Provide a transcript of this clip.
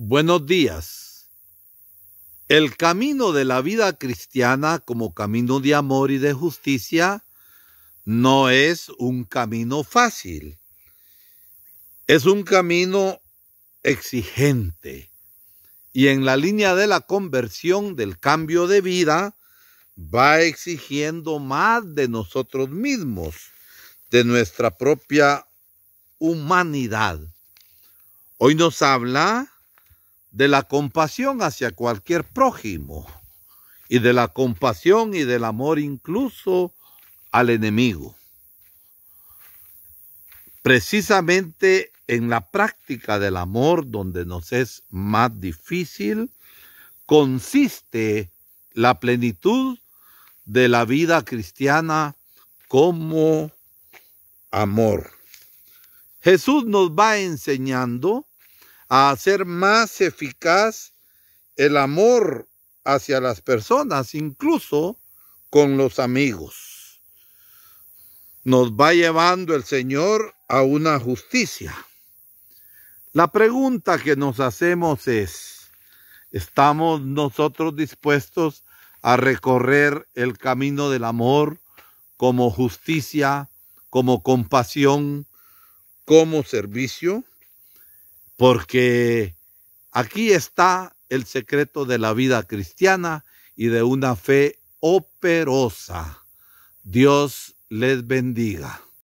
Buenos días. El camino de la vida cristiana como camino de amor y de justicia no es un camino fácil. Es un camino exigente. Y en la línea de la conversión, del cambio de vida, va exigiendo más de nosotros mismos, de nuestra propia humanidad. Hoy nos habla de la compasión hacia cualquier prójimo y de la compasión y del amor incluso al enemigo. Precisamente en la práctica del amor donde nos es más difícil consiste la plenitud de la vida cristiana como amor. Jesús nos va enseñando a hacer más eficaz el amor hacia las personas, incluso con los amigos. Nos va llevando el Señor a una justicia. La pregunta que nos hacemos es, ¿estamos nosotros dispuestos a recorrer el camino del amor como justicia, como compasión, como servicio? porque aquí está el secreto de la vida cristiana y de una fe operosa. Dios les bendiga.